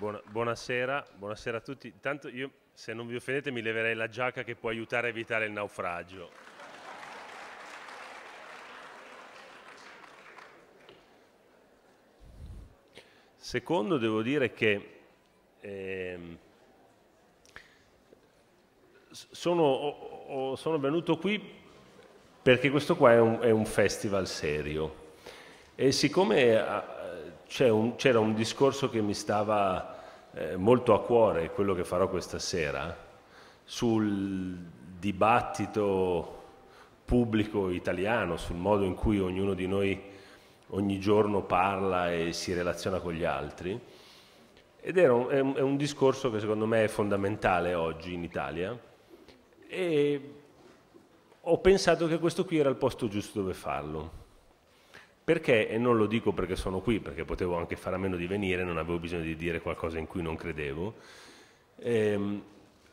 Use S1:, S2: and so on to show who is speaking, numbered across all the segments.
S1: Buona, buonasera, buonasera a tutti. Intanto io, se non vi offendete, mi leverei la giacca che può aiutare a evitare il naufragio. Secondo, devo dire che eh, sono, oh, oh, sono, venuto qui perché questo qua è un, è un festival serio. E siccome a, ah, un, c'era un discorso che mi stava eh, molto a cuore, quello che farò questa sera, sul dibattito pubblico italiano, sul modo in cui ognuno di noi ogni giorno parla e si relaziona con gli altri. Ed era un, è, un, è un, discorso che secondo me è fondamentale oggi in Italia e ho pensato che questo qui era il posto giusto dove farlo. Perché, e non lo dico perché sono qui, perché potevo anche fare a meno di venire, non avevo bisogno di dire qualcosa in cui non credevo, ehm,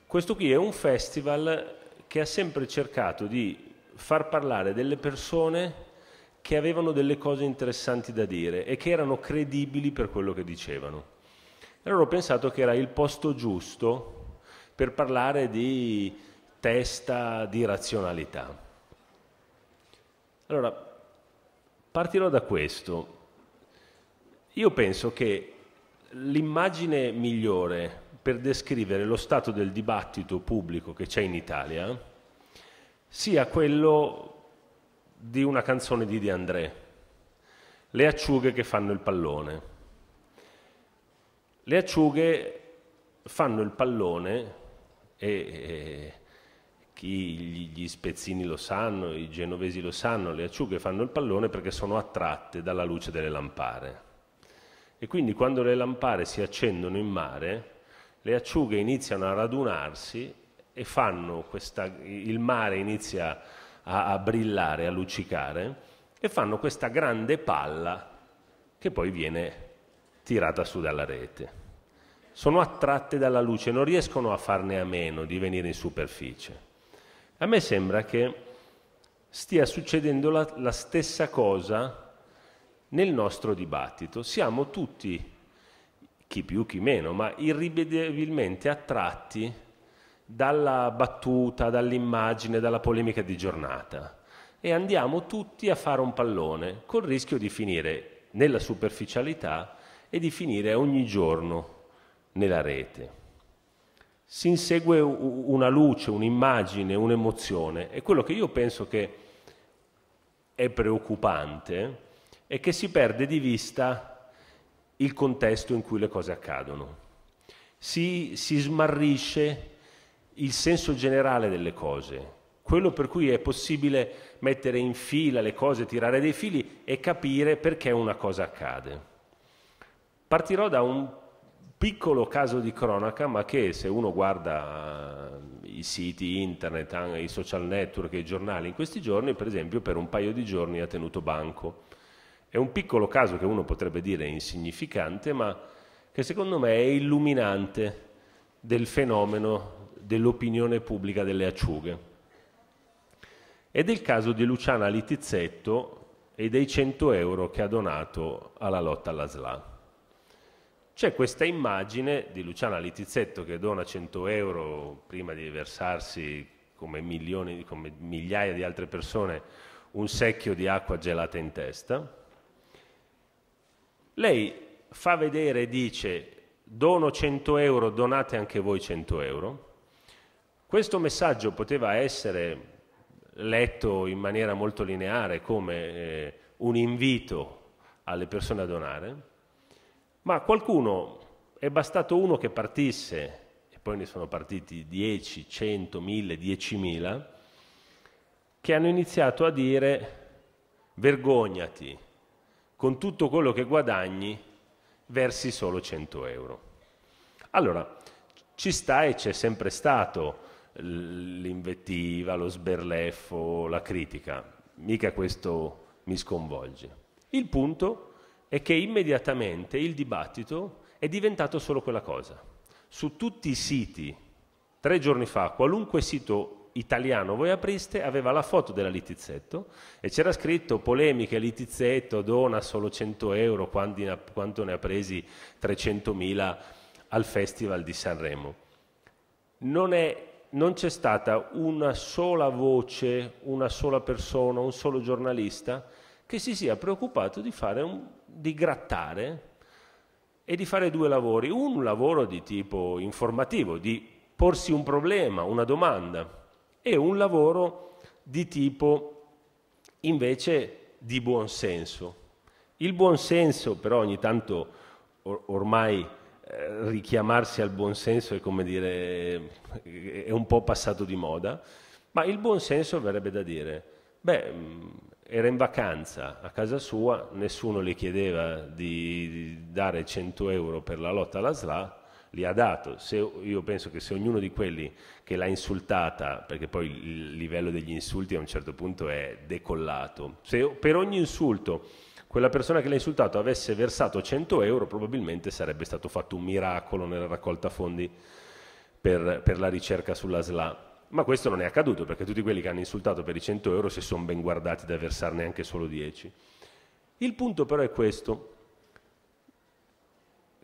S1: questo qui è un festival che ha sempre cercato di far parlare delle persone che avevano delle cose interessanti da dire e che erano credibili per quello che dicevano. Allora ho pensato che era il posto giusto per parlare di testa, di razionalità. Allora, Partirò da questo. Io penso che l'immagine migliore per descrivere lo stato del dibattito pubblico che c'è in Italia sia quello di una canzone di De André, Le acciughe che fanno il pallone. Le acciughe fanno il pallone e, e, chi gli spezzini lo sanno, i genovesi lo sanno, le acciughe fanno il pallone perché sono attratte dalla luce delle lampare. E quindi quando le lampare si accendono in mare, le acciughe iniziano a radunarsi e questa, il mare inizia a, a brillare, a luccicare, e fanno questa grande palla che poi viene tirata su dalla rete. Sono attratte dalla luce, non riescono a farne a meno di venire in superficie. A me sembra che stia succedendo la, la stessa cosa nel nostro dibattito. Siamo tutti, chi più chi meno, ma irrimediabilmente attratti dalla battuta, dall'immagine, dalla polemica di giornata e andiamo tutti a fare un pallone col rischio di finire nella superficialità e di finire ogni giorno nella rete si insegue una luce, un'immagine, un'emozione e quello che io penso che è preoccupante è che si perde di vista il contesto in cui le cose accadono. Si, si smarrisce il senso generale delle cose, quello per cui è possibile mettere in fila le cose, tirare dei fili e capire perché una cosa accade. Partirò da un piccolo caso di cronaca, ma che se uno guarda eh, i siti internet, i social network i giornali in questi giorni, per esempio, per un paio di giorni ha tenuto banco. È un piccolo caso che uno potrebbe dire insignificante, ma che secondo me è illuminante del fenomeno dell'opinione pubblica delle acciughe. Ed è il caso di Luciana Litizzetto e dei 100 euro che ha donato alla lotta alla SLA c'è questa immagine di Luciana Litizzetto che dona 100 euro prima di versarsi come, milioni, come migliaia di altre persone un secchio di acqua gelata in testa. Lei fa vedere e dice dono 100 euro, donate anche voi 100 euro. Questo messaggio poteva essere letto in maniera molto lineare come eh, un invito alle persone a donare, ma qualcuno è bastato uno che partisse, e poi ne sono partiti 10, 100, 1000, 10.000, che hanno iniziato a dire vergognati, con tutto quello che guadagni versi solo 100 euro. Allora, ci sta e c'è sempre stato l'invettiva, lo sberleffo, la critica, mica questo mi sconvolge. Il punto è è che immediatamente il dibattito è diventato solo quella cosa. Su tutti i siti, tre giorni fa, qualunque sito italiano voi apriste, aveva la foto della Litizzetto e c'era scritto polemiche, Litizzetto dona solo 100 euro, quanto ne ha presi 300.000 al Festival di Sanremo. Non è non c'è stata una sola voce, una sola persona, un solo giornalista che si sia preoccupato di fare un di grattare e di fare due lavori. Un lavoro di tipo informativo, di porsi un problema, una domanda, e un lavoro di tipo invece di buonsenso. Il buonsenso però ogni tanto or- ormai eh, richiamarsi al buonsenso è come dire è un po' passato di moda, ma il buonsenso verrebbe da dire, beh, era in vacanza a casa sua, nessuno le chiedeva di dare 100 euro per la lotta alla SLA, li ha dato. Se, io penso che se ognuno di quelli che l'ha insultata, perché poi il livello degli insulti a un certo punto è decollato, se per ogni insulto quella persona che l'ha insultato avesse versato 100 euro, probabilmente sarebbe stato fatto un miracolo nella raccolta fondi per, per la ricerca sulla SLA. Ma questo non è accaduto perché tutti quelli che hanno insultato per i 100 euro si sono ben guardati da versarne anche solo 10. Il punto però è questo,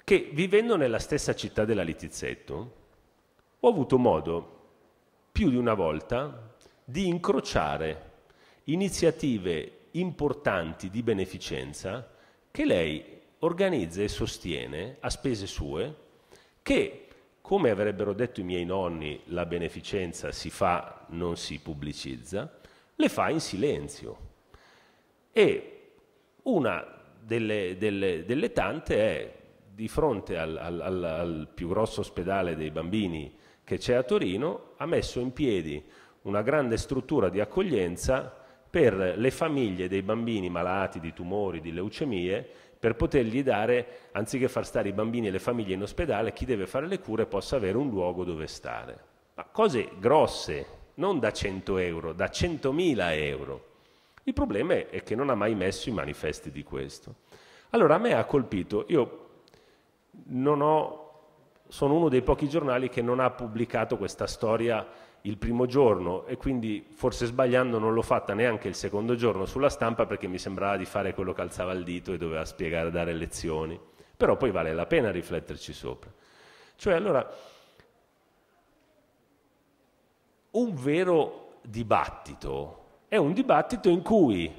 S1: che vivendo nella stessa città della Litizzetto, ho avuto modo più di una volta di incrociare iniziative importanti di beneficenza che lei organizza e sostiene a spese sue, che come avrebbero detto i miei nonni, la beneficenza si fa, non si pubblicizza, le fa in silenzio. E una delle, delle, delle tante è di fronte al, al, al, al, più grosso ospedale dei bambini che c'è a Torino, ha messo in piedi una grande struttura di accoglienza per le famiglie dei bambini malati di tumori, di leucemie, per potergli dare, anziché far stare i bambini e le famiglie in ospedale, chi deve fare le cure possa avere un luogo dove stare. Ma cose grosse, non da 100 euro, da 100.000 euro. Il problema è che non ha mai messo i manifesti di questo. Allora a me ha colpito, io non ho, sono uno dei pochi giornali che non ha pubblicato questa storia il primo giorno e quindi forse sbagliando non l'ho fatta neanche il secondo giorno sulla stampa perché mi sembrava di fare quello che alzava il dito e doveva spiegare, dare lezioni. Però poi vale la pena rifletterci sopra. Cioè allora un vero dibattito è un dibattito in cui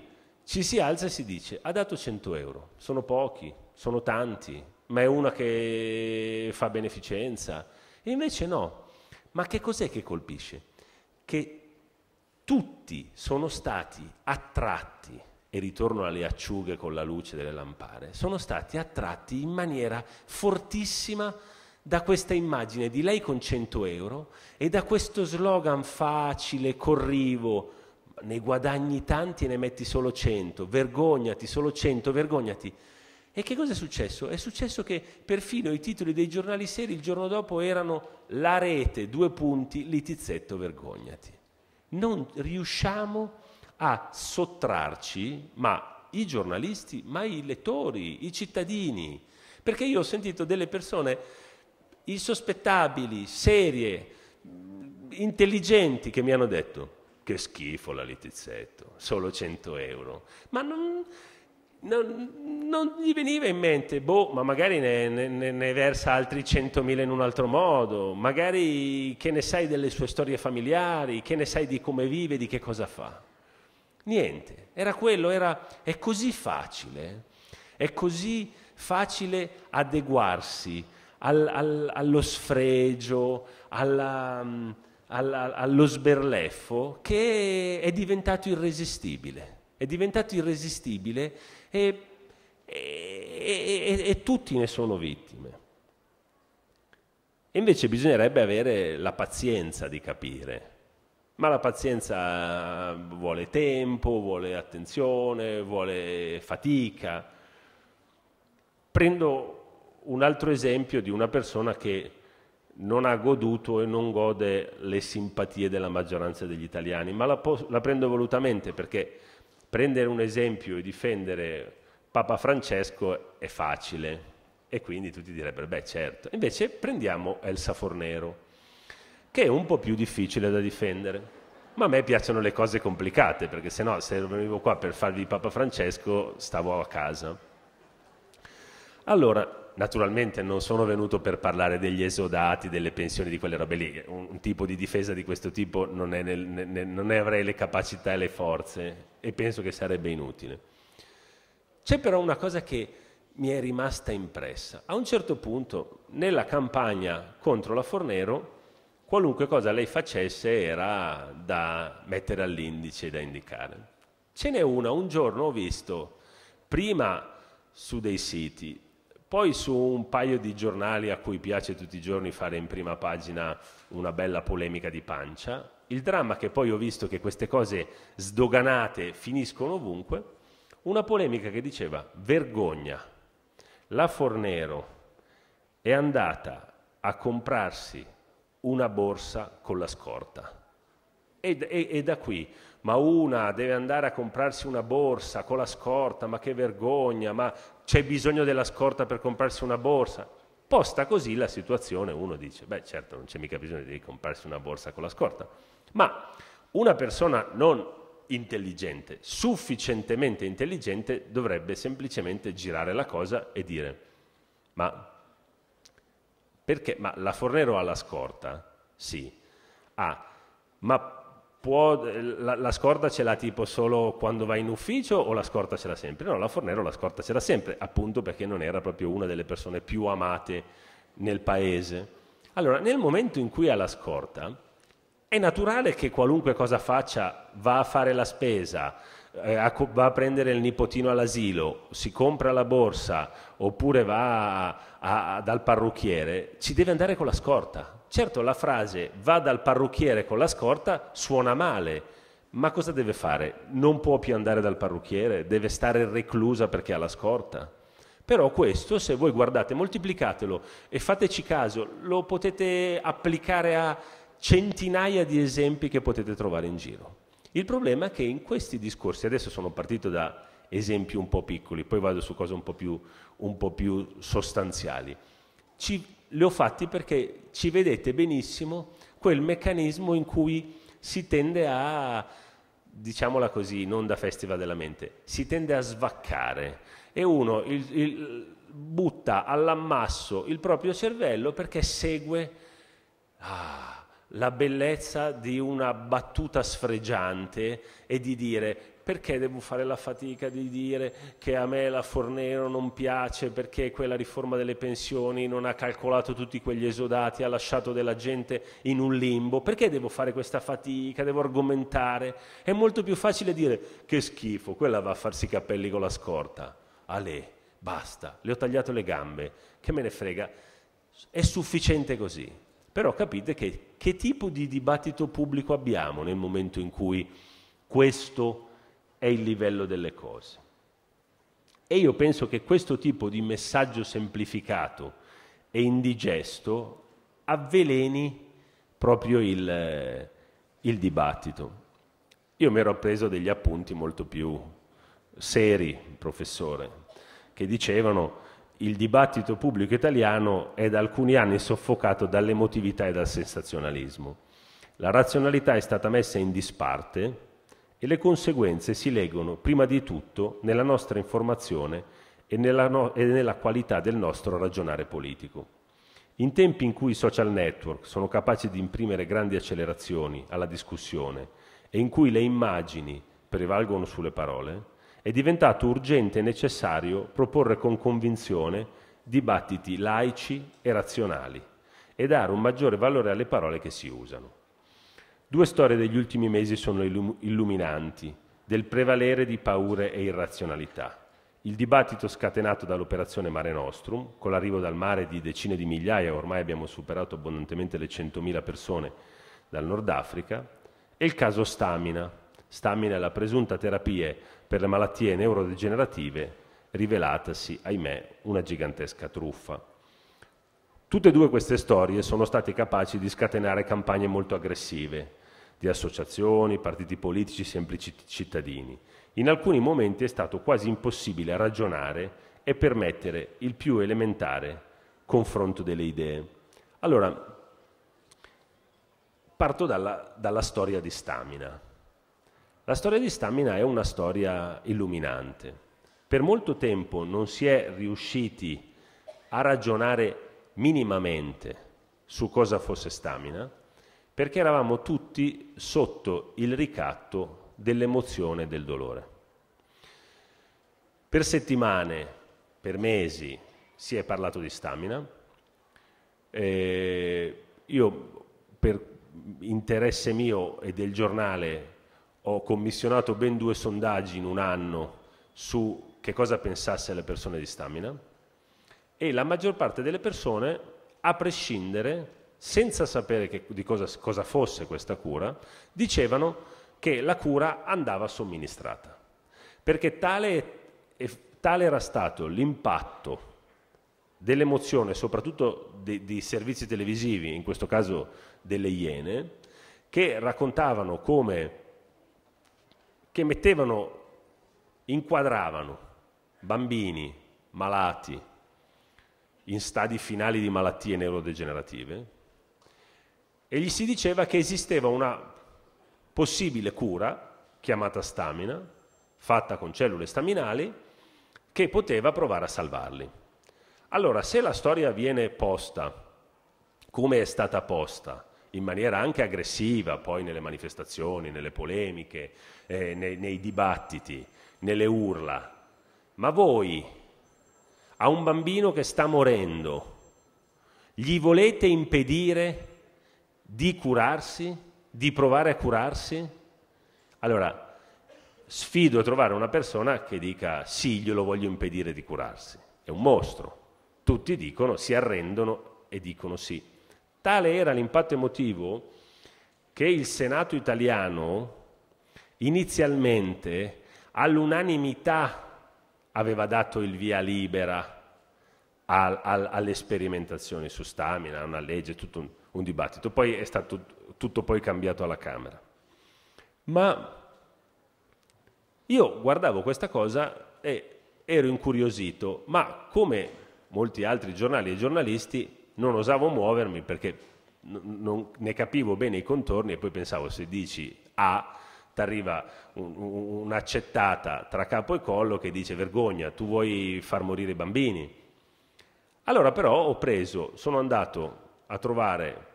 S1: ci si alza e si dice ha dato 100 euro, sono pochi, sono tanti, ma è una che fa beneficenza. E invece no, ma che cos'è che colpisce? Che tutti sono stati attratti, e ritorno alle acciughe con la luce delle lampade, sono stati attratti in maniera fortissima da questa immagine di lei con 100 euro e da questo slogan facile, corrivo, ne guadagni tanti e ne metti solo 100, vergognati, solo 100, vergognati. E che cosa è successo? È successo che perfino i titoli dei giornali seri il giorno dopo erano La rete, due punti, Litizzetto, vergognati. Non riusciamo a sottrarci, ma i giornalisti, ma i lettori, i cittadini, perché io ho sentito delle persone insospettabili, serie, intelligenti che mi hanno detto che schifo la Litizzetto, solo 100 euro. Ma non non, non gli veniva in mente, boh, ma magari ne, ne, ne, versa altri 100.000 in un altro modo, magari che ne sai delle sue storie familiari, che ne sai di come vive, di che cosa fa. Niente, era quello, era, è così facile, è così facile adeguarsi al, al, allo sfregio, alla, mm, alla, allo sberleffo, che è diventato irresistibile. È diventato irresistibile e, e, e, e tutti ne sono vittime. E invece bisognerebbe avere la pazienza di capire, ma la pazienza eh, vuole tempo, vuole attenzione, vuole fatica. Prendo un altro esempio di una persona che non ha goduto e non gode le simpatie della maggioranza degli italiani, ma la, la prendo volutamente perché prendere un esempio e difendere Papa Francesco è facile e quindi tutti direbbero beh certo. Invece prendiamo Elsa Fornero, che è un po' più difficile da difendere. Ma a me piacciono le cose complicate, perché se no se venivo qua per farvi Papa Francesco stavo a casa. Allora, Naturalmente non sono venuto per parlare degli esodati, delle pensioni, di quelle robe lì. Un, un tipo di difesa di questo tipo non, nel, ne, non ne avrei le capacità e le forze e penso che sarebbe inutile. C'è però una cosa che mi è rimasta impressa. A un certo punto, nella campagna contro la Fornero, qualunque cosa lei facesse era da mettere all'indice, da indicare. Ce n'è una, un giorno ho visto, prima su dei siti, poi su un paio di giornali a cui piace tutti i giorni fare in prima pagina una bella polemica di pancia. Il dramma che poi ho visto che queste cose sdoganate finiscono ovunque. Una polemica che diceva vergogna, la Fornero è andata a comprarsi una borsa con la scorta. E, e, e, da qui, ma una deve andare a comprarsi una borsa con la scorta, ma che vergogna, ma c'è bisogno della scorta per comprarsi una borsa. Posta così la situazione, uno dice, beh certo non c'è mica bisogno di comprarsi una borsa con la scorta, ma una persona non intelligente, sufficientemente intelligente, dovrebbe semplicemente girare la cosa e dire, ma perché? Ma la Fornero ha la scorta? Sì. Ah, ma Può, la, la, scorta ce l'ha tipo solo quando va in ufficio o la scorta ce l'ha sempre? No, la Fornero la scorta ce l'ha sempre, appunto perché non era proprio una delle persone più amate nel paese. Allora, nel momento in cui ha la scorta, è naturale che qualunque cosa faccia, va a fare la spesa, eh, a, va a prendere il nipotino all'asilo, si compra la borsa oppure va a, a, dal parrucchiere, ci deve andare con la scorta Certo la frase va dal parrucchiere con la scorta suona male, ma cosa deve fare? Non può più andare dal parrucchiere, deve stare reclusa perché ha la scorta. Però questo, se voi guardate, moltiplicatelo e fateci caso, lo potete applicare a centinaia di esempi che potete trovare in giro. Il problema è che in questi discorsi, adesso sono partito da esempi un po' piccoli, poi vado su cose un po' più, un po più sostanziali, ci le ho fatti perché ci vedete benissimo quel meccanismo in cui si tende a, diciamola così, non da festival della mente, si tende a svaccare e uno il, il, butta all'ammasso il proprio cervello perché segue ah, la bellezza di una battuta sfregiante e di dire perché devo fare la fatica di dire che a me la Fornero non piace perché quella riforma delle pensioni non ha calcolato tutti quegli esodati, ha lasciato della gente in un limbo? Perché devo fare questa fatica, devo argomentare? È molto più facile dire che schifo, quella va a farsi i capelli con la scorta. A lei, basta, le ho tagliato le gambe, che me ne frega. È sufficiente così. Però capite che, che tipo di dibattito pubblico abbiamo nel momento in cui questo è il livello delle cose. E io penso che questo tipo di messaggio semplificato e indigesto avveleni proprio il, eh, il dibattito. Io mi ero preso degli appunti molto più seri, professore, che dicevano il dibattito pubblico italiano è da alcuni anni soffocato dall'emotività e dal sensazionalismo. La razionalità è stata messa in disparte e le conseguenze si leggono prima di tutto nella nostra informazione e nella, no- e nella qualità del nostro ragionare politico. In tempi in cui i social network sono capaci di imprimere grandi accelerazioni alla discussione e in cui le immagini prevalgono sulle parole, è diventato urgente e necessario proporre con convinzione dibattiti laici e razionali e dare un maggiore valore alle parole che si usano. Due storie degli ultimi mesi sono illum- illuminanti del prevalere di paure e irrazionalità. Il dibattito scatenato dall'operazione Mare Nostrum, con l'arrivo dal mare di decine di migliaia, ormai abbiamo superato abbondantemente le 100.000 persone dal Nord Africa, e il caso Stamina. Stamina è la presunta terapia per le malattie neurodegenerative rivelatasi, ahimè, una gigantesca truffa. Tutte e due queste storie sono state capaci di scatenare campagne molto aggressive di associazioni, partiti politici, semplici cittadini. In alcuni momenti è stato quasi impossibile ragionare e permettere il più elementare confronto delle idee. Allora, parto dalla, dalla storia di Stamina. La storia di Stamina è una storia illuminante. Per molto tempo non si è riusciti a ragionare minimamente su cosa fosse stamina, perché eravamo tutti sotto il ricatto dell'emozione e del dolore. Per settimane, per mesi si è parlato di stamina. Eh, io, per interesse mio e del giornale, ho commissionato ben due sondaggi in un anno su che cosa pensasse le persone di stamina e la maggior parte delle persone, a prescindere, senza sapere che, di cosa, cosa fosse questa cura, dicevano che la cura andava somministrata, perché tale, tale era stato l'impatto dell'emozione, soprattutto di, di, servizi televisivi, in questo caso delle Iene, che raccontavano come, che mettevano, inquadravano bambini, malati, in stadi finali di malattie neurodegenerative e gli si diceva che esisteva una possibile cura chiamata stamina, fatta con cellule staminali, che poteva provare a salvarli. Allora, se la storia viene posta come è stata posta, in maniera anche aggressiva, poi nelle manifestazioni, nelle polemiche, eh, nei, nei dibattiti, nelle urla, ma voi a un bambino che sta morendo, gli volete impedire di curarsi, di provare a curarsi? Allora, sfido a trovare una persona che dica sì, glielo voglio impedire di curarsi. È un mostro. Tutti dicono, si arrendono e dicono sì. Tale era l'impatto emotivo che il Senato italiano inizialmente all'unanimità aveva dato il via libera al, al, alle sperimentazioni su stamina, una legge, tutto un, un dibattito. Poi è stato tutto poi cambiato alla Camera. Ma io guardavo questa cosa e ero incuriosito, ma come molti altri giornali e giornalisti non osavo muovermi perché non ne capivo bene i contorni e poi pensavo se dici A ti arriva un'accettata un tra capo e collo che dice vergogna, tu vuoi far morire i bambini. Allora però ho preso, sono andato a trovare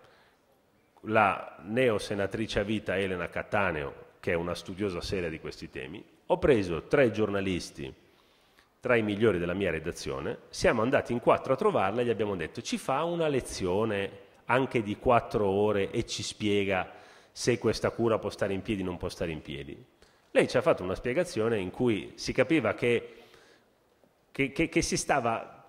S1: la neosenatrice a vita Elena Cattaneo, che è una studiosa seria di questi temi, ho preso tre giornalisti tra i migliori della mia redazione, siamo andati in quattro a trovarla e gli abbiamo detto ci fa una lezione anche di quattro ore e ci spiega se questa cura può stare in piedi o non può stare in piedi. Lei ci ha fatto una spiegazione in cui si capiva che, che, che, che si stava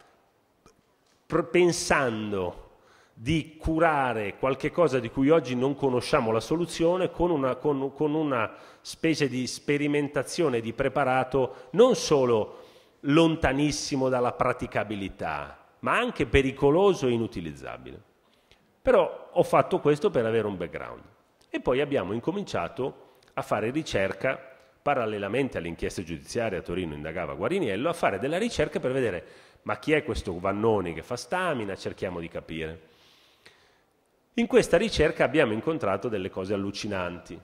S1: pensando di curare qualche cosa di cui oggi non conosciamo la soluzione con una, con, con una specie di sperimentazione di preparato non solo lontanissimo dalla praticabilità, ma anche pericoloso e inutilizzabile. Però ho fatto questo per avere un background. E poi abbiamo incominciato a fare ricerca parallelamente alle inchieste giudiziarie a Torino indagava Guariniello, a fare della ricerca per vedere ma chi è questo Vannoni che fa stamina, cerchiamo di capire. In questa ricerca abbiamo incontrato delle cose allucinanti,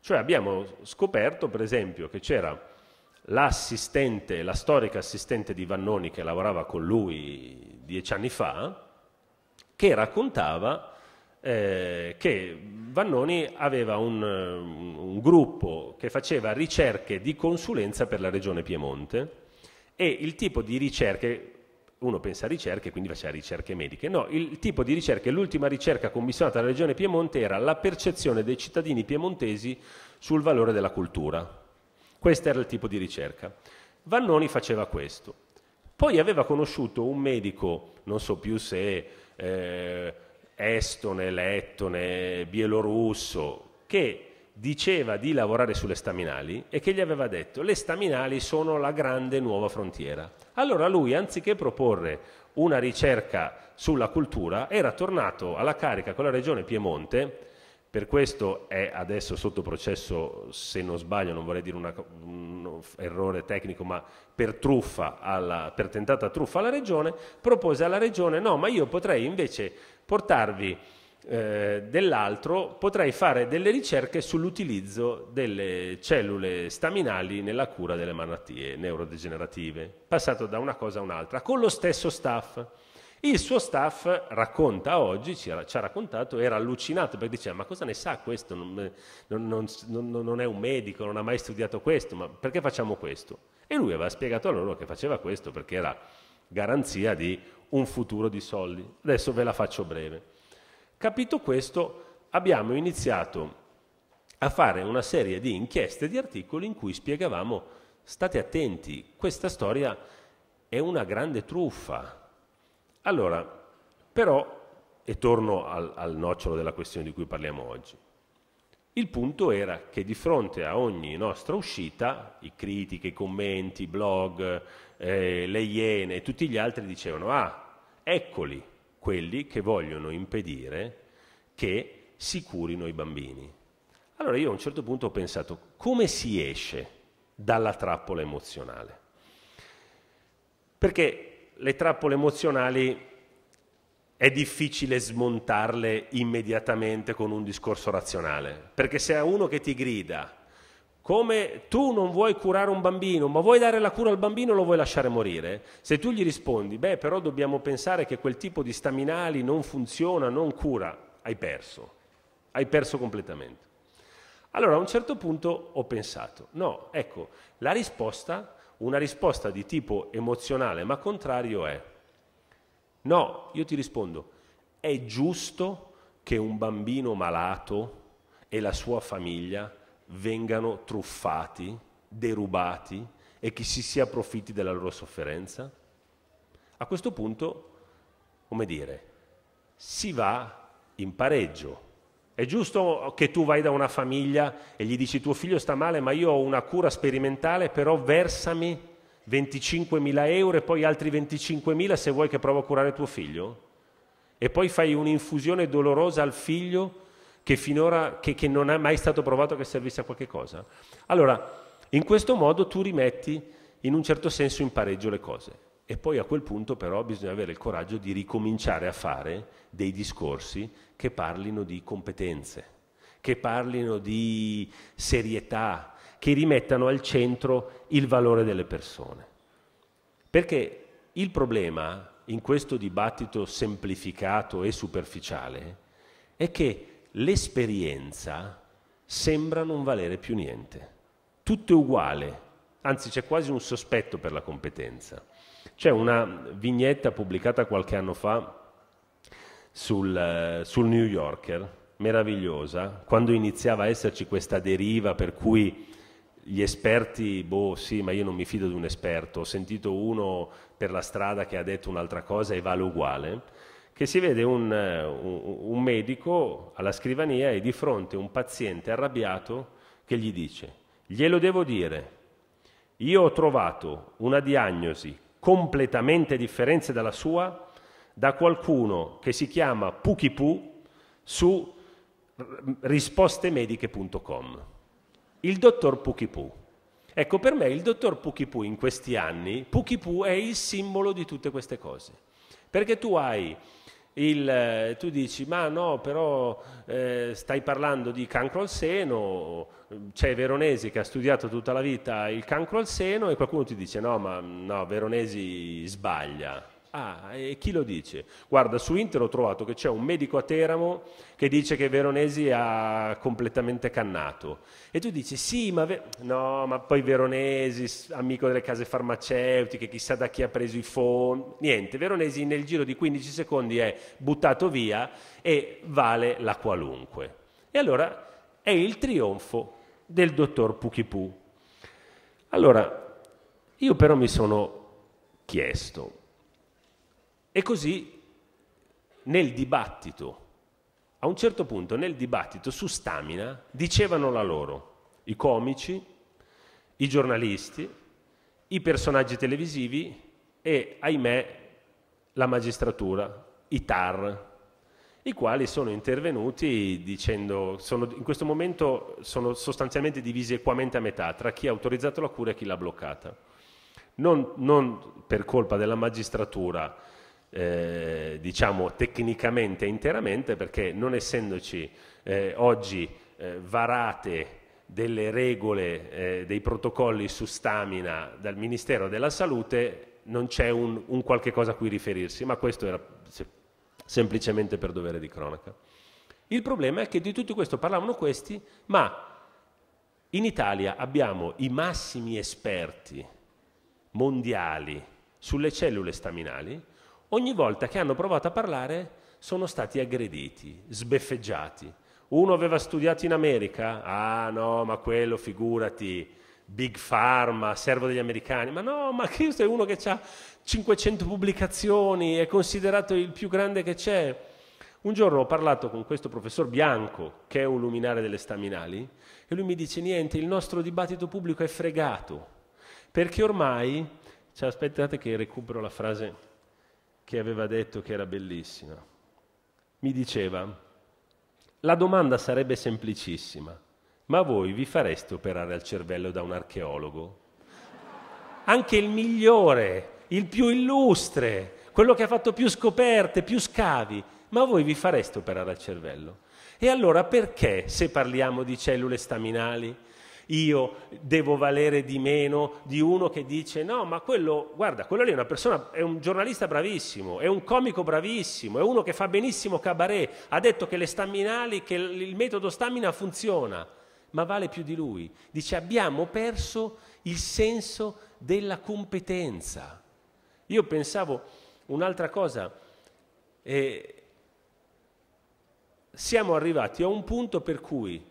S1: cioè abbiamo scoperto per esempio che c'era l'assistente, la storica assistente di Vannoni che lavorava con lui dieci anni fa, che raccontava eh, che Vannoni aveva un, un gruppo che faceva ricerche di consulenza per la regione Piemonte e il tipo di ricerche uno pensa a ricerche, quindi faceva ricerche mediche. No, il tipo di ricerche, l'ultima ricerca commissionata dalla Regione Piemonte era la percezione dei cittadini piemontesi sul valore della cultura. Questo era il tipo di ricerca. Vannoni faceva questo. Poi aveva conosciuto un medico, non so più se eh, estone, lettone, bielorusso, che diceva di lavorare sulle staminali e che gli aveva detto le staminali sono la grande nuova frontiera. Allora lui, anziché proporre una ricerca sulla cultura, era tornato alla carica con la regione Piemonte per questo è adesso sotto processo, se non sbaglio, non vorrei dire una, un errore tecnico, ma per, truffa alla, per tentata truffa alla Regione, propose alla Regione no, ma io potrei invece portarvi eh, dell'altro, potrei fare delle ricerche sull'utilizzo delle cellule staminali nella cura delle malattie neurodegenerative, passato da una cosa a un'altra, con lo stesso staff. Il suo staff racconta oggi, ci ha, ci ha raccontato, era allucinato perché diceva ma cosa ne sa questo? Eh, non, non, non, non, è un medico, non ha mai studiato questo, ma perché facciamo questo? E lui aveva spiegato a loro che faceva questo perché era garanzia di un futuro di soldi. Adesso ve la faccio breve. Capito questo, abbiamo iniziato a fare una serie di inchieste, di articoli in cui spiegavamo state attenti, questa storia è una grande truffa allora, però, e torno al, al nocciolo della questione di cui parliamo oggi, il punto era che di fronte a ogni nostra uscita, i critiche, i commenti, i blog, eh, le iene e tutti gli altri dicevano, ah, eccoli quelli che vogliono impedire che si curino i bambini. Allora io a un certo punto ho pensato, come si esce dalla trappola emozionale? Perché le trappole emozionali è difficile smontarle immediatamente con un discorso razionale, perché se è uno che ti grida come tu non vuoi curare un bambino, ma vuoi dare la cura al bambino o lo vuoi lasciare morire? Se tu gli rispondi, beh però dobbiamo pensare che quel tipo di staminali non funziona, non cura, hai perso, hai perso completamente. Allora a un certo punto ho pensato, no, ecco, la risposta una risposta di tipo emozionale ma contrario è no, io ti rispondo, è giusto che un bambino malato e la sua famiglia vengano truffati, derubati e che si sia profitti della loro sofferenza? A questo punto, come dire, si va in pareggio è giusto che tu vai da una famiglia e gli dici tuo figlio sta male ma io ho una cura sperimentale però versami 25.000 euro e poi altri 25.000 se vuoi che provo a curare tuo figlio? E poi fai un'infusione dolorosa al figlio che finora che, che non è mai stato provato che servisse a qualche cosa. Allora, in questo modo tu rimetti in un certo senso in pareggio le cose. E poi a quel punto però bisogna avere il coraggio di ricominciare a fare dei discorsi che parlino di competenze, che parlino di serietà, che rimettano al centro il valore delle persone. Perché il problema in questo dibattito semplificato e superficiale è che l'esperienza sembra non valere più niente. Tutto è uguale, anzi c'è quasi un sospetto per la competenza. C'è una vignetta pubblicata qualche anno fa sul, eh, sul New Yorker, meravigliosa, quando iniziava a esserci questa deriva per cui gli esperti, boh sì, ma io non mi fido di un esperto, ho sentito uno per la strada che ha detto un'altra cosa e vale uguale, che si vede un, eh, un, un, medico alla scrivania e di fronte un paziente arrabbiato che gli dice, glielo devo dire, io ho trovato una diagnosi completamente differenti dalla sua da qualcuno che si chiama Pukipu su rispostemediche.com. Il dottor Pukipu. Ecco, per me il dottor Pukipu in questi anni, Pukipu è il simbolo di tutte queste cose. Perché tu hai il, eh, tu dici ma no però eh, stai parlando di cancro al seno c'è Veronesi che ha studiato tutta la vita il cancro al seno e qualcuno ti dice no ma no, Veronesi sbaglia Ah, e chi lo dice? Guarda, su Inter ho trovato che c'è un medico a Teramo che dice che Veronesi ha completamente cannato. E tu dici, sì, ma, no, ma poi Veronesi, amico delle case farmaceutiche, chissà da chi ha preso i fondi. Niente, Veronesi nel giro di 15 secondi è buttato via e vale la qualunque. E allora è il trionfo del dottor Puchipù. Allora, io però mi sono chiesto, e così nel dibattito, a un certo punto nel dibattito su Stamina dicevano la loro, i comici, i giornalisti, i personaggi televisivi e, ahimè, la magistratura, i TAR, i quali sono intervenuti dicendo, sono, in questo momento sono sostanzialmente divisi equamente a metà tra chi ha autorizzato la cura e chi l'ha bloccata. Non, non per colpa della magistratura, eh, diciamo tecnicamente interamente perché non essendoci eh, oggi eh, varate delle regole, eh, dei protocolli su stamina dal Ministero della Salute non c'è un, un qualche cosa a cui riferirsi, ma questo era se, semplicemente per dovere di cronaca. Il problema è che di tutto questo parlavano questi, ma in Italia abbiamo i massimi esperti mondiali sulle cellule staminali ogni volta che hanno provato a parlare sono stati aggrediti, sbeffeggiati. Uno aveva studiato in America, ah no, ma quello figurati, Big Pharma, servo degli americani, ma no, ma questo è uno che ha 500 pubblicazioni, è considerato il più grande che c'è. Un giorno ho parlato con questo professor Bianco, che è un luminare delle staminali, e lui mi dice niente, il nostro dibattito pubblico è fregato, perché ormai, cioè, aspettate che recupero la frase che aveva detto che era bellissima. Mi diceva, la domanda sarebbe semplicissima, ma voi vi fareste operare al cervello da un archeologo? Anche il migliore, il più illustre, quello che ha fatto più scoperte, più scavi, ma voi vi fareste operare al cervello? E allora perché se parliamo di cellule staminali, io devo valere di meno di uno che dice no, ma quello, guarda, quello lì è una persona, è un giornalista bravissimo, è un comico bravissimo, è uno che fa benissimo cabaret, ha detto che le staminali, che il metodo stamina funziona, ma vale più di lui. Dice abbiamo perso il senso della competenza. Io pensavo un'altra cosa, eh, siamo arrivati a un punto per cui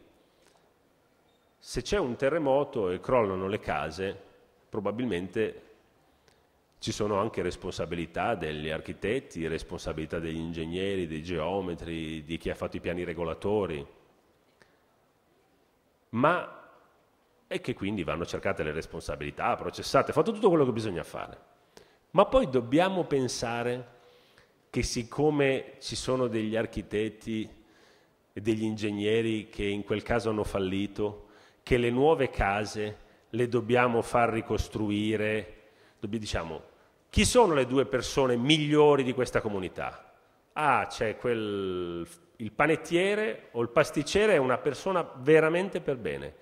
S1: se c'è un terremoto e crollano le case, probabilmente ci sono anche responsabilità degli architetti, responsabilità degli ingegneri, dei geometri, di chi ha fatto i piani regolatori, ma è che quindi vanno cercate le responsabilità, processate, fatto tutto quello che bisogna fare. Ma poi dobbiamo pensare che siccome ci sono degli architetti e degli ingegneri che in quel caso hanno fallito, che le nuove case le dobbiamo far ricostruire, diciamo, chi sono le due persone migliori di questa comunità? Ah, c'è quel, il panettiere o il pasticcere è una persona veramente per bene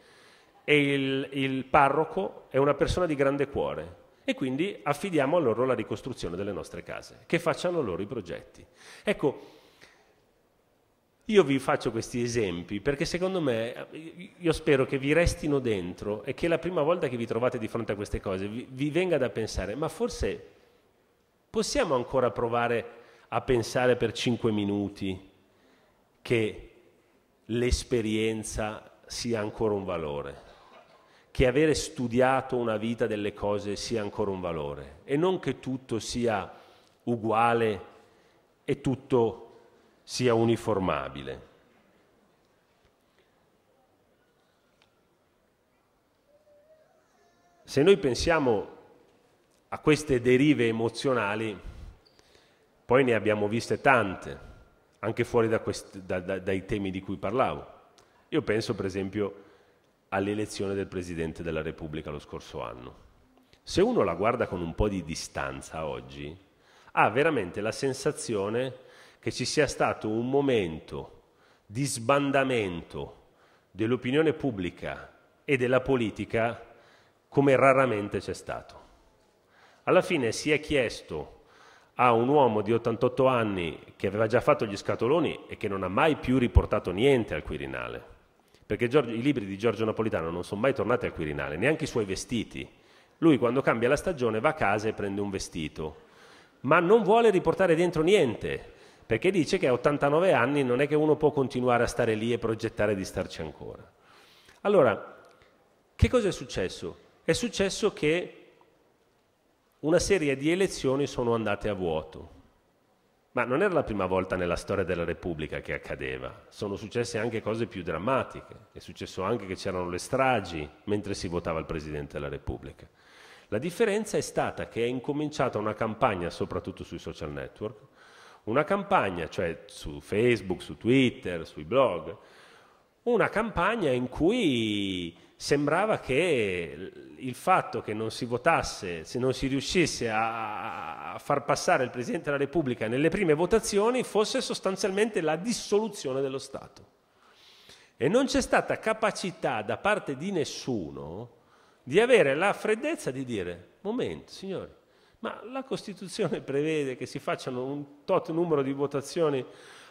S1: e il, il parroco è una persona di grande cuore e quindi affidiamo a loro la ricostruzione delle nostre case, che facciano loro i progetti. Ecco, io vi faccio questi esempi perché secondo me, eh, io spero che vi restino dentro e che la prima volta che vi trovate di fronte a queste cose vi, vi venga da pensare, ma forse possiamo ancora provare a pensare per cinque minuti che l'esperienza sia ancora un valore, che avere studiato una vita delle cose sia ancora un valore e non che tutto sia uguale e tutto sia uniformabile. Se noi pensiamo a queste derive emozionali, poi ne abbiamo viste tante, anche fuori da questi, da, da, dai temi di cui parlavo. Io penso per esempio all'elezione del Presidente della Repubblica lo scorso anno. Se uno la guarda con un po' di distanza oggi, ha veramente la sensazione che ci sia stato un momento di sbandamento dell'opinione pubblica e della politica come raramente c'è stato. Alla fine si è chiesto a un uomo di 88 anni che aveva già fatto gli scatoloni e che non ha mai più riportato niente al Quirinale, perché Giorgio, i libri di Giorgio Napolitano non sono mai tornati al Quirinale, neanche i suoi vestiti. Lui quando cambia la stagione va a casa e prende un vestito, ma non vuole riportare dentro niente, perché dice che a 89 anni non è che uno può continuare a stare lì e progettare di starci ancora. Allora, che cosa è successo? È successo che una serie di elezioni sono andate a vuoto. Ma non era la prima volta nella storia della Repubblica che accadeva, sono successe anche cose più drammatiche, è successo anche che c'erano le stragi mentre si votava il Presidente della Repubblica. La differenza è stata che è incominciata una campagna, soprattutto sui social network, una campagna, cioè su Facebook, su Twitter, sui blog, una campagna in cui sembrava che il fatto che non si votasse, se non si riuscisse a far passare il Presidente della Repubblica nelle prime votazioni, fosse sostanzialmente la dissoluzione dello Stato. E non c'è stata capacità da parte di nessuno di avere la freddezza di dire, momento signori, ma la Costituzione prevede che si facciano un tot numero di votazioni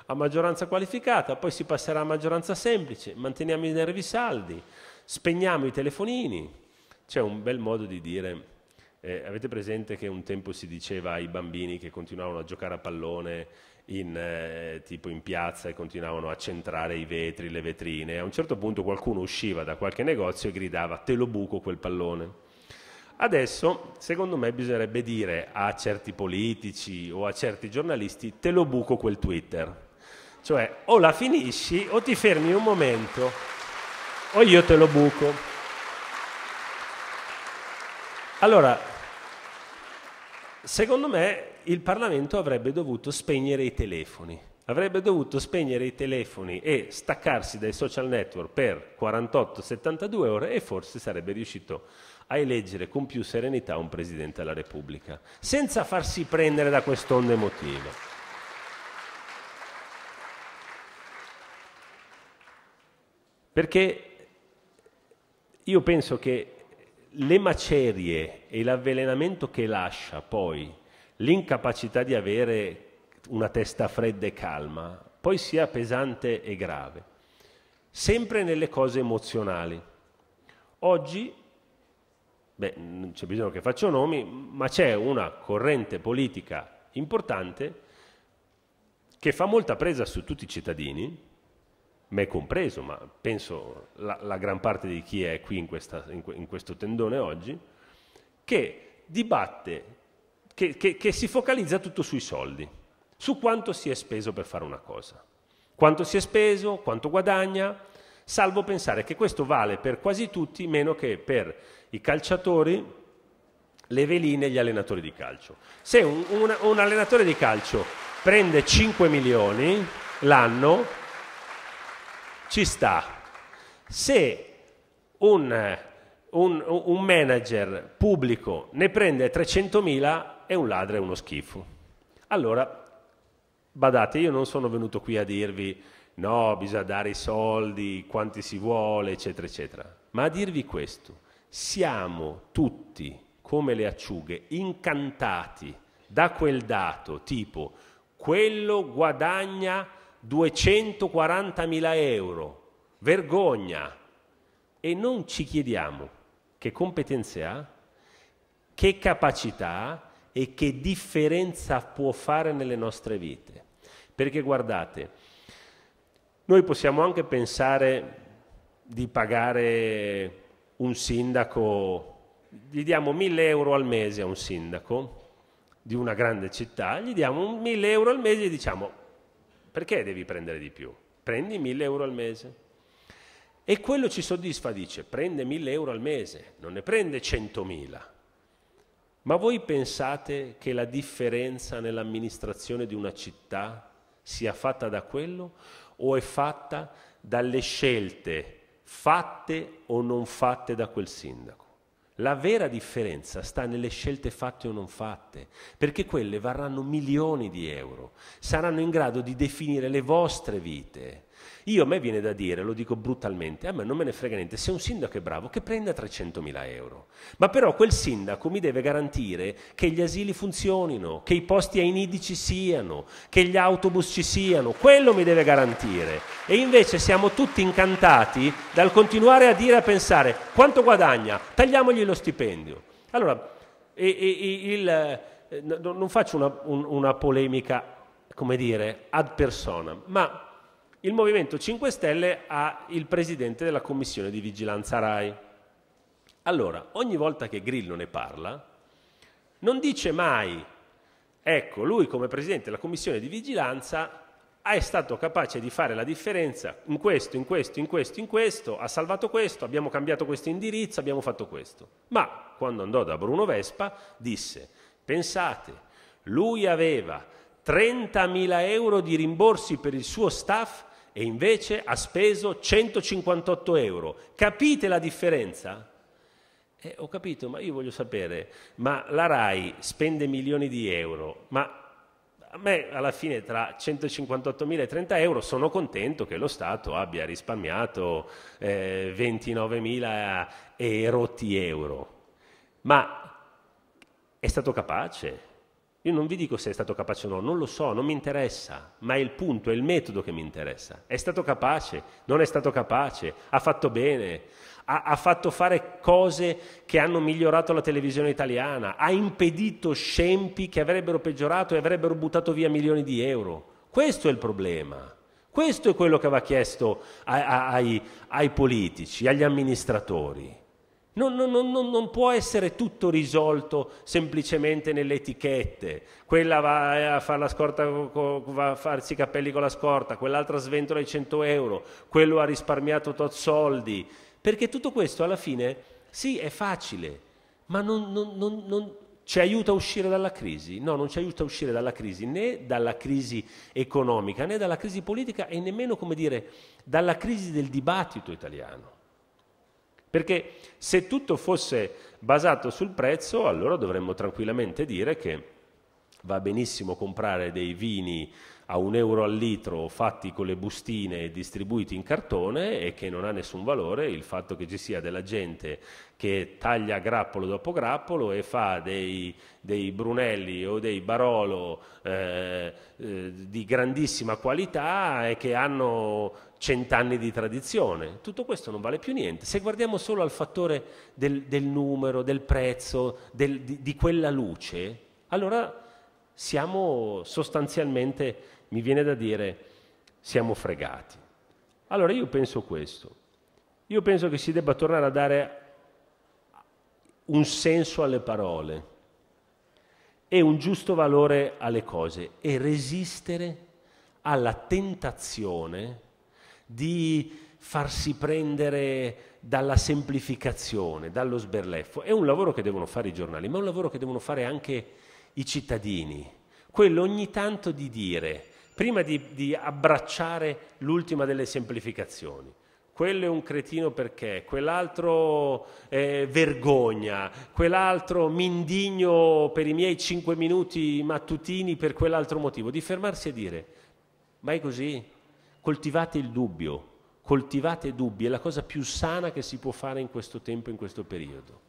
S1: a maggioranza qualificata, poi si passerà a maggioranza semplice, manteniamo i nervi saldi, spegniamo i telefonini. C'è un bel modo di dire, eh, avete presente che un tempo si diceva ai bambini che continuavano a giocare a pallone in, eh, tipo in piazza e continuavano a centrare i vetri, le vetrine, a un certo punto qualcuno usciva da qualche negozio e gridava te lo buco quel pallone Adesso, secondo me, bisognerebbe dire a certi politici o a certi giornalisti te lo buco quel Twitter. Cioè, o la finisci o ti fermi un momento o io te lo buco. Allora, secondo me il Parlamento avrebbe dovuto spegnere i telefoni avrebbe dovuto spegnere i telefoni e staccarsi dai social network per 48-72 ore e forse sarebbe riuscito a eleggere con più serenità un Presidente della Repubblica, senza farsi prendere da quest'onda emotiva. Perché io penso che le macerie e l'avvelenamento che lascia poi l'incapacità di avere una testa fredda e calma, poi sia pesante e grave, sempre nelle cose emozionali. Oggi beh, non c'è bisogno che faccio nomi, ma c'è una corrente politica importante che fa molta presa su tutti i cittadini, me compreso, ma penso la, la gran parte di chi è qui in, questa, in, in questo tendone oggi, che dibatte, che, che, che si focalizza tutto sui soldi, su quanto si è speso per fare una cosa, quanto si è speso, quanto guadagna, salvo pensare che questo vale per quasi tutti meno che per i calciatori, le veline e gli allenatori di calcio. Se un, un, un allenatore di calcio prende 5 milioni l'anno, ci sta. Se un, un manager pubblico ne prende 300.000 è un ladro, è uno schifo. Allora, badate, io non sono venuto qui a dirvi no, bisogna dare i soldi, quanti si vuole, eccetera, eccetera. Ma a dirvi questo, siamo tutti, come le acciughe, incantati da quel dato, tipo quello guadagna 240.000 euro, vergogna, e non ci chiediamo che competenze ha, che capacità e che differenza può fare nelle nostre vite. Perché guardate, noi possiamo anche pensare di pagare un sindaco, gli diamo 1000 euro al mese a un sindaco di una grande città, gli diamo 1000 euro al mese e diciamo perché devi prendere di più? Prendi 1000 euro al mese. E quello ci soddisfa, dice, prende 1000 euro al mese, non ne prende 100.000. Ma voi pensate che la differenza nell'amministrazione di una città sia fatta da quello o è fatta dalle scelte fatte o non fatte da quel sindaco. La vera differenza sta nelle scelte fatte o non fatte, perché quelle varranno milioni di euro, saranno in grado di definire le vostre vite, io a me viene da dire, lo dico brutalmente, a me non me ne frega niente, se un sindaco è bravo che prenda 300.000 euro, ma però quel sindaco mi deve garantire che gli asili funzionino, che i posti ai nidi ci siano, che gli autobus ci siano, quello mi deve garantire. E invece siamo tutti incantati dal continuare a dire, a pensare, quanto guadagna? Tagliamogli lo stipendio. Allora, e, e, il, eh, non faccio una, un, una polemica, come dire, ad persona, ma il Movimento 5 Stelle ha il presidente della commissione di vigilanza RAI. Allora, ogni volta che Grillo ne parla, non dice mai, ecco, lui come presidente della commissione di vigilanza è stato capace di fare la differenza in questo, in questo, in questo, in questo, ha salvato questo, abbiamo cambiato questo indirizzo, abbiamo fatto questo. Ma quando andò da Bruno Vespa disse, pensate, lui aveva 30.000 euro di rimborsi per il suo staff e invece ha speso 158 euro. Capite la differenza? Eh, ho capito, ma io voglio sapere, ma la RAI spende milioni di euro, ma a me alla fine tra 158.000 e 30 euro sono contento che lo Stato abbia risparmiato eh, 29.000 e rotti euro. Ma è stato capace io non vi dico se è stato capace o no, non lo so, non mi interessa, ma è il punto, è il metodo che mi interessa. È stato capace, non è stato capace, ha fatto bene, ha, ha fatto fare cose che hanno migliorato la televisione italiana, ha impedito scempi che avrebbero peggiorato e avrebbero buttato via milioni di euro. Questo è il problema. Questo è quello che va chiesto ai, ai, ai politici, agli amministratori. Non, non, non, non, può essere tutto risolto semplicemente nelle etichette. Quella va eh, a, far scorta, va a farsi i capelli con la scorta, quell'altra sventola i 100 euro, quello ha risparmiato tot soldi. Perché tutto questo alla fine, sì, è facile, ma non, ci aiuta a uscire dalla crisi. No, non ci aiuta a uscire dalla crisi, né dalla crisi economica, né dalla crisi politica e nemmeno, come dire, dalla crisi del dibattito italiano perché se tutto fosse basato sul prezzo, allora dovremmo tranquillamente dire che va benissimo comprare dei vini a un euro al litro fatti con le bustine e distribuiti in cartone e che non ha nessun valore il fatto che ci sia della gente che taglia grappolo dopo grappolo e fa dei, dei Brunelli o dei Barolo eh, eh di grandissima qualità e che hanno cent'anni di tradizione. Tutto questo non vale più niente. Se guardiamo solo al fattore del, del numero, del prezzo, del, di, di quella luce, allora siamo sostanzialmente mi viene da dire siamo fregati. Allora io penso questo, io penso che si debba tornare a dare un senso alle parole e un giusto valore alle cose e resistere alla tentazione di farsi prendere dalla semplificazione, dallo sberleffo. È un lavoro che devono fare i giornali, ma è un lavoro che devono fare anche i cittadini. Quello ogni tanto di dire prima di, di abbracciare l'ultima delle semplificazioni quello è un cretino perché, quell'altro eh, vergogna, quell'altro mi indigno per i miei cinque minuti mattutini per quell'altro motivo, di fermarsi e dire, ma è così, coltivate il dubbio, coltivate dubbi, è la cosa più sana che si può fare in questo tempo, in questo periodo.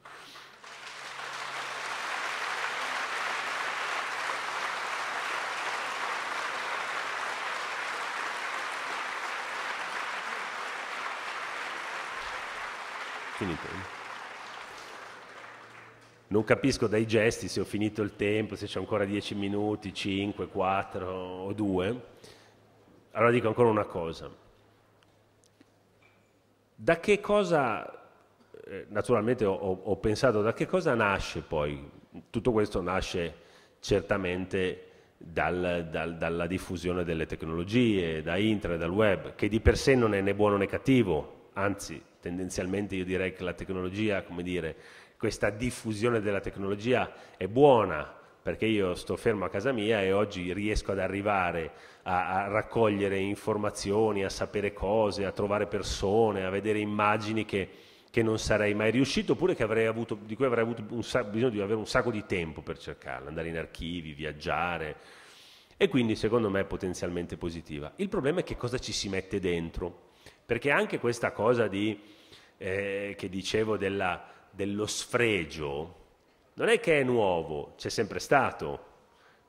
S1: finito? Non capisco dai gesti se ho finito il tempo, se c'è ancora 10 minuti, 5, 4 o 2. Allora dico ancora una cosa. Da che cosa, eh, naturalmente ho, ho pensato, da che cosa nasce poi? Tutto questo nasce certamente dal, dal, dalla diffusione delle tecnologie, da internet, dal web, che di per sé non è né buono né cattivo, anzi tendenzialmente io direi che la tecnologia, come dire, questa diffusione della tecnologia è buona perché io sto fermo a casa mia e oggi riesco ad arrivare a, a, raccogliere informazioni, a sapere cose, a trovare persone, a vedere immagini che, che non sarei mai riuscito oppure avuto, di cui avrei avuto sacco, bisogno di avere un sacco di tempo per cercarla, andare in archivi, viaggiare e quindi secondo me è potenzialmente positiva. Il problema è che cosa ci si mette dentro perché anche questa cosa di, eh, che dicevo della, dello sfregio non è che è nuovo, c'è sempre stato.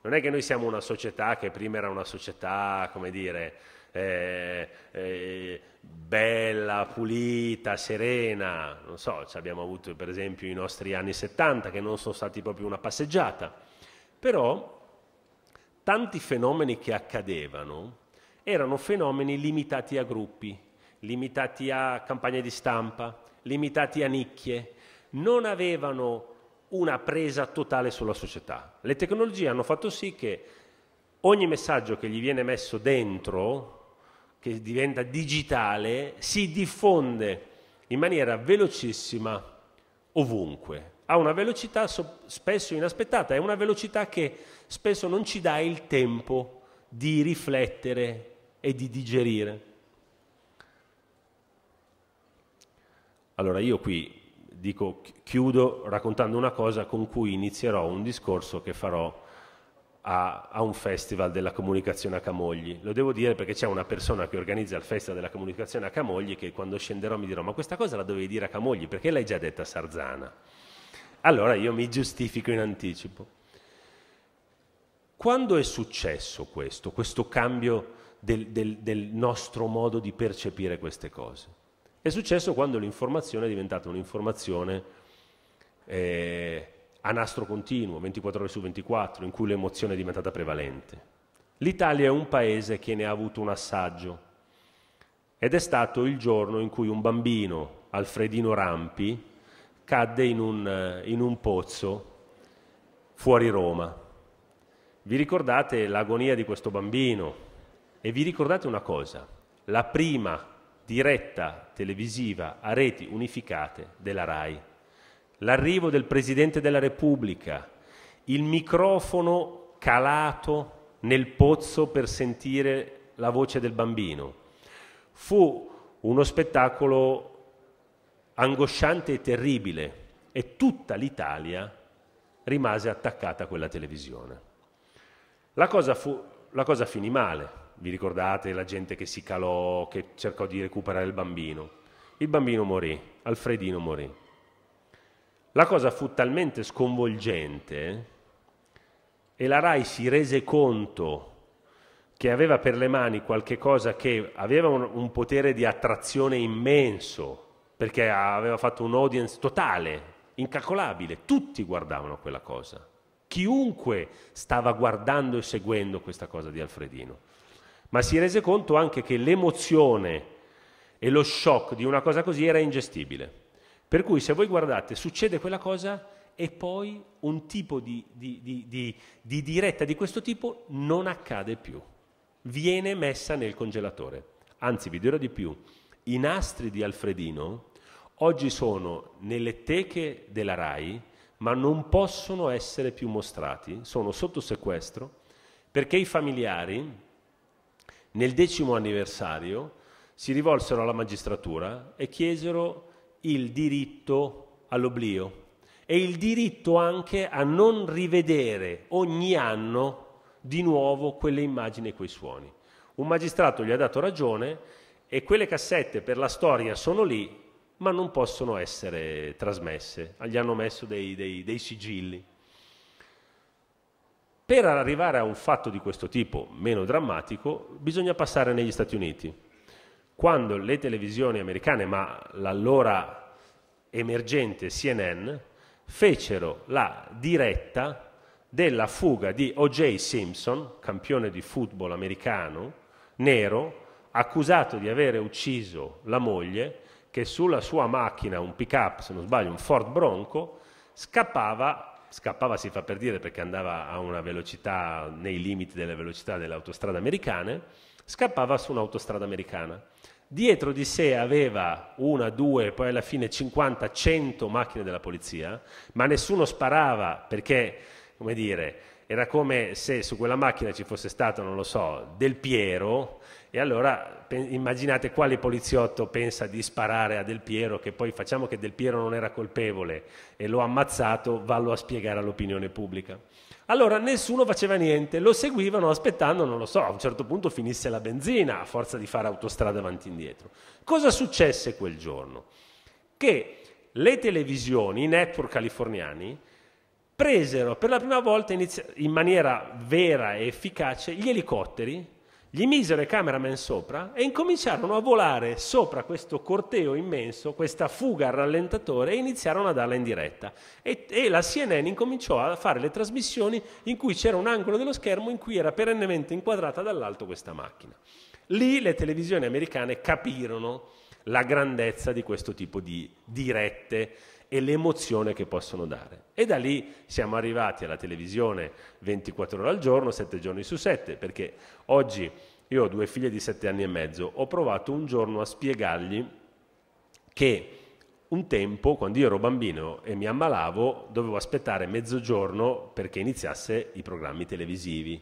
S1: Non è che noi siamo una società che prima era una società, come dire, eh, eh, bella, pulita, serena. Non so, abbiamo avuto per esempio i nostri anni 70 che non sono stati proprio una passeggiata. Però tanti fenomeni che accadevano erano fenomeni limitati a gruppi limitati a campagne di stampa, limitati a nicchie, non avevano una presa totale sulla società. Le tecnologie hanno fatto sì che ogni messaggio che gli viene messo dentro, che diventa digitale, si diffonde in maniera velocissima ovunque. Ha una velocità spesso inaspettata, è una velocità che spesso non ci dà il tempo di riflettere e di digerire. Allora io qui dico, chiudo raccontando una cosa con cui inizierò un discorso che farò a, a un festival della comunicazione a Camogli. Lo devo dire perché c'è una persona che organizza il festival della comunicazione a Camogli che quando scenderò mi dirò ma questa cosa la dovevi dire a Camogli perché l'hai già detta a Sarzana. Allora io mi giustifico in anticipo. Quando è successo questo, questo cambio del, del, del nostro modo di percepire queste cose? È successo quando l'informazione è diventata un'informazione eh, a nastro continuo, 24 ore su 24, in cui l'emozione è diventata prevalente. L'Italia è un paese che ne ha avuto un assaggio ed è stato il giorno in cui un bambino, Alfredino Rampi, cadde in un, in un pozzo fuori Roma. Vi ricordate l'agonia di questo bambino e vi ricordate una cosa, la prima diretta televisiva a reti unificate della RAI. L'arrivo del Presidente della Repubblica, il microfono calato nel pozzo per sentire la voce del bambino. Fu uno spettacolo angosciante e terribile e tutta l'Italia rimase attaccata a quella televisione. La cosa, fu, la cosa finì male vi ricordate la gente che si calò, che cercò di recuperare il bambino. Il bambino morì, Alfredino morì. La cosa fu talmente sconvolgente e la RAI si rese conto che aveva per le mani qualche cosa che aveva un, un potere di attrazione immenso, perché aveva fatto un audience totale, incalcolabile, tutti guardavano quella cosa. Chiunque stava guardando e seguendo questa cosa di Alfredino ma si rese conto anche che l'emozione e lo shock di una cosa così era ingestibile. Per cui se voi guardate, succede quella cosa e poi un tipo di, di, di, di diretta di questo tipo non accade più, viene messa nel congelatore. Anzi, vi dirò di più, i nastri di Alfredino oggi sono nelle teche della RAI, ma non possono essere più mostrati, sono sotto sequestro, perché i familiari nel decimo anniversario si rivolsero alla magistratura e chiesero il diritto all'oblio e il diritto anche a non rivedere ogni anno di nuovo quelle immagini e quei suoni. Un magistrato gli ha dato ragione e quelle cassette per la storia sono lì, ma non possono essere trasmesse. Gli hanno messo dei, dei, dei sigilli. Per arrivare a un fatto di questo tipo, meno drammatico, bisogna passare negli Stati Uniti, quando le televisioni americane, ma l'allora emergente CNN, fecero la diretta della fuga di O.J. Simpson, campione di football americano, nero, accusato di avere ucciso la moglie, che sulla sua macchina, un pick-up, se non sbaglio, un Ford Bronco, scappava scappava si fa per dire perché andava a una velocità nei limiti della velocità delle autostrade americane, scappava su un'autostrada americana. Dietro di sé aveva una, due, poi alla fine 50, 100 macchine della polizia, ma nessuno sparava perché, come dire, era come se su quella macchina ci fosse stato, non lo so, del Piero e allora immaginate quale poliziotto pensa di sparare a Del Piero, che poi facciamo che Del Piero non era colpevole e l'ho ammazzato, vallo a spiegare all'opinione pubblica. Allora nessuno faceva niente, lo seguivano aspettando, non lo so, a un certo punto finisse la benzina a forza di fare autostrada avanti e indietro. Cosa successe quel giorno? Che le televisioni, i network californiani, presero per la prima volta in maniera vera e efficace gli elicotteri gli misero i cameraman sopra e incominciarono a volare sopra questo corteo immenso, questa fuga al rallentatore e iniziarono a darla in diretta. E, e, la CNN incominciò a fare le trasmissioni in cui c'era un angolo dello schermo in cui era perennemente inquadrata dall'alto questa macchina. Lì le televisioni americane capirono la grandezza di questo tipo di dirette e l'emozione che possono dare. E da lì siamo arrivati alla televisione 24 ore al giorno, 7 giorni su 7, perché oggi io ho due figlie di 7 anni e mezzo, ho provato un giorno a spiegargli che un tempo, quando io ero bambino e mi ammalavo, dovevo aspettare mezzogiorno perché iniziasse i programmi televisivi.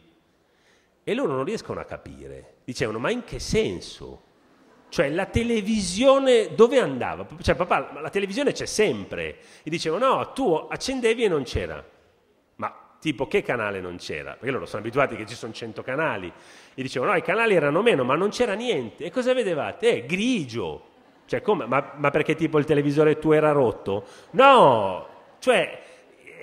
S1: E loro non riescono a capire. Dicevano, ma in che senso? Cioè la televisione dove andava? Cioè papà, la televisione c'è sempre. E dicevo no, tu accendevi e non c'era. Ma tipo che canale non c'era? Perché loro sono abituati che ci sono 100 canali. E dicevo no, i canali erano meno, ma non c'era niente. E cosa vedevate? Eh, grigio. Cioè come? Ma, ma perché tipo il televisore tu era rotto? No! Cioè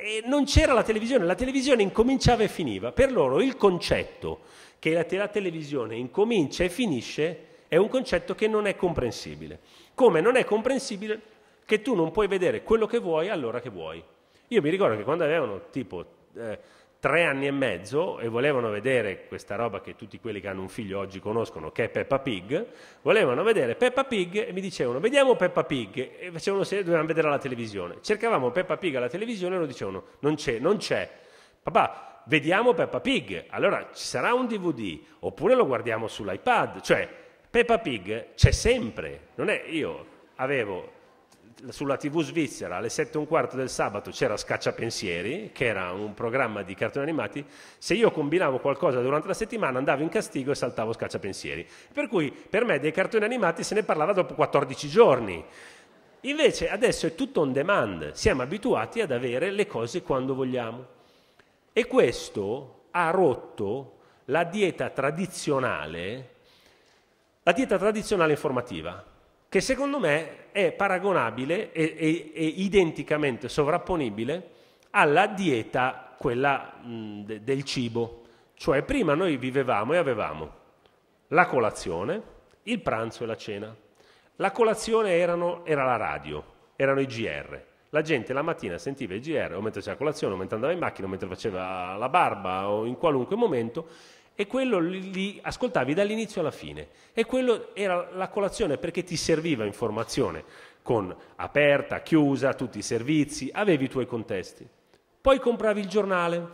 S1: eh, non c'era la televisione, la televisione incominciava e finiva. Per loro il concetto che la, te- la televisione incomincia e finisce è un concetto che non è comprensibile. Come non è comprensibile che tu non puoi vedere quello che vuoi allora che vuoi. Io mi ricordo che quando avevano tipo eh, tre anni e mezzo e volevano vedere questa roba che tutti quelli che hanno un figlio oggi conoscono, che è Peppa Pig, volevano vedere Peppa Pig e mi dicevano vediamo Peppa Pig e facevano se dovevano vedere alla televisione. Cercavamo Peppa Pig alla televisione e loro dicevano non c'è, non c'è. Papà, vediamo Peppa Pig, allora ci sarà un DVD oppure lo guardiamo sull'iPad, cioè Peppa Pig c'è sempre, non è io avevo sulla tv svizzera alle 7 e un quarto del sabato c'era Scacciapensieri che era un programma di cartoni animati se io combinavo qualcosa durante la settimana andavo in castigo e saltavo Scacciapensieri per cui per me dei cartoni animati se ne parlava dopo 14 giorni invece adesso è tutto on demand siamo abituati ad avere le cose quando vogliamo e questo ha rotto la dieta tradizionale la dieta tradizionale informativa, che secondo me è paragonabile e, e, e identicamente sovrapponibile alla dieta, quella mh, de, del cibo. Cioè prima noi vivevamo e avevamo la colazione, il pranzo e la cena. La colazione erano, era la radio, erano i GR. La gente la mattina sentiva i GR, o mentre c'era colazione, o mentre andava in macchina, o mentre faceva la barba, o in qualunque momento, e quello li, li ascoltavi dall'inizio alla fine e quello era la colazione perché ti serviva informazione con aperta, chiusa, tutti i servizi, avevi i tuoi contesti. Poi compravi il giornale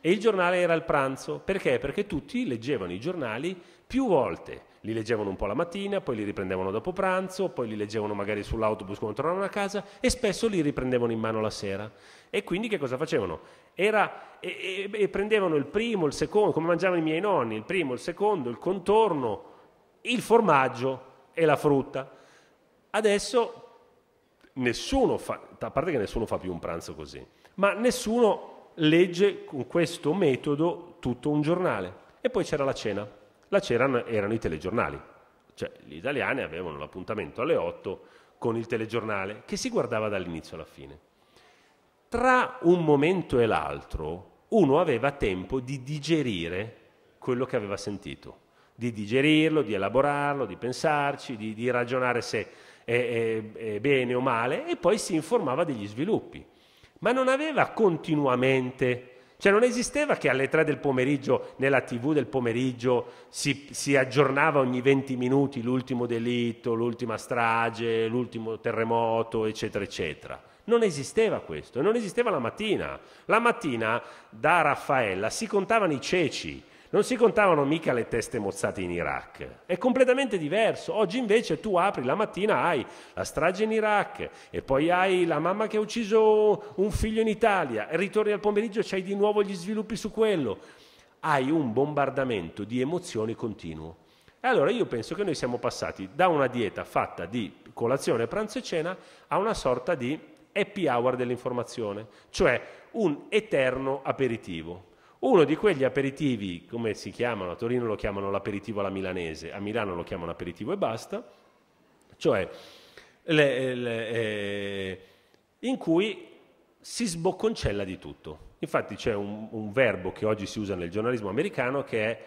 S1: e il giornale era il pranzo, perché? Perché tutti leggevano i giornali più volte, li leggevano un po' la mattina, poi li riprendevano dopo pranzo, poi li leggevano magari sull'autobus quando tornavano a casa e spesso li riprendevano in mano la sera. E quindi che cosa facevano? Era, e, e, e prendevano il primo, il secondo, come mangiavano i miei nonni, il primo, il secondo, il contorno, il formaggio e la frutta. Adesso nessuno fa, a parte che nessuno fa più un pranzo così, ma nessuno legge con questo metodo tutto un giornale. E poi c'era la cena. La cena erano i telegiornali. Cioè, gli italiani avevano l'appuntamento alle 8 con il telegiornale che si guardava dall'inizio alla fine. Tra un momento e l'altro uno aveva tempo di digerire quello che aveva sentito, di digerirlo, di elaborarlo, di pensarci, di, di ragionare se è, è, è bene o male e poi si informava degli sviluppi. Ma non aveva continuamente cioè non esisteva che alle tre del pomeriggio, nella tv del pomeriggio, si, si aggiornava ogni 20 minuti l'ultimo delitto, l'ultima strage, l'ultimo terremoto, eccetera, eccetera. Non esisteva questo, non esisteva la mattina. La mattina da Raffaella si contavano i ceci, non si contavano mica le teste mozzate in Iraq. È completamente diverso. Oggi invece tu apri la mattina, hai la strage in Iraq e poi hai la mamma che ha ucciso un figlio in Italia e ritorni al pomeriggio e c'hai di nuovo gli sviluppi su quello. Hai un bombardamento di emozioni continuo. E allora io penso che noi siamo passati da una dieta fatta di colazione, pranzo e cena a una sorta di happy hour dell'informazione, cioè un eterno aperitivo. Uno di quegli aperitivi, come si chiamano, a Torino lo chiamano l'aperitivo alla milanese, a Milano lo chiamano aperitivo e basta, cioè le, le, eh, in cui si sbocconcella di tutto. Infatti c'è un, un, verbo che oggi si usa nel giornalismo americano che è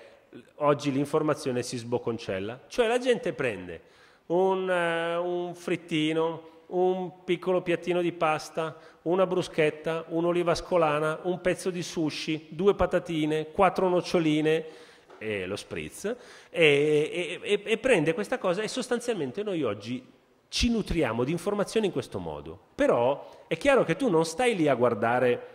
S1: oggi l'informazione si sbocconcella, cioè la gente prende un, uh, un frittino, un piccolo piattino di pasta, una bruschetta, un'oliva scolana, un pezzo di sushi, due patatine, quattro noccioline e lo spritz e, e, e prende questa cosa e sostanzialmente noi oggi ci nutriamo di informazioni in questo modo. Però è chiaro che tu non stai lì a guardare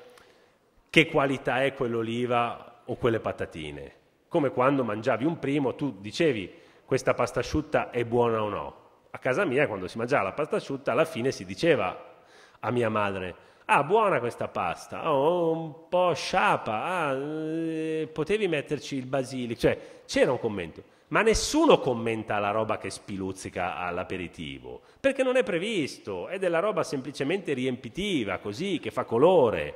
S1: che qualità è quell'oliva o quelle patatine. Come quando mangiavi un primo, tu dicevi questa pasta asciutta è buona o no a casa mia, quando si mangiava la pasta asciutta, alla fine si diceva a mia madre, ah buona questa pasta, oh, un po' sciapa, ah, eh, potevi metterci il basilico, cioè c'era un commento, ma nessuno commenta la roba che spiluzzica all'aperitivo, perché non è previsto, è della roba semplicemente riempitiva, così, che fa colore.